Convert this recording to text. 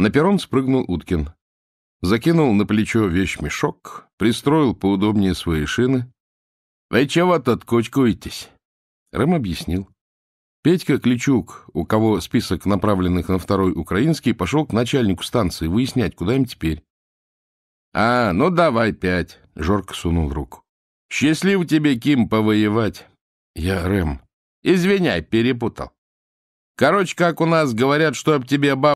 На перрон спрыгнул Уткин. Закинул на плечо вещмешок, пристроил поудобнее свои шины. — Вы чего то кучкуетесь? Рэм объяснил. Петька Кличук, у кого список направленных на второй украинский, пошел к начальнику станции выяснять, куда им теперь. — А, ну давай пять, — Жорко сунул руку. — Счастлив тебе, Ким, повоевать. — Я Рэм. — Извиняй, перепутал. Короче, как у нас говорят, чтоб тебе баб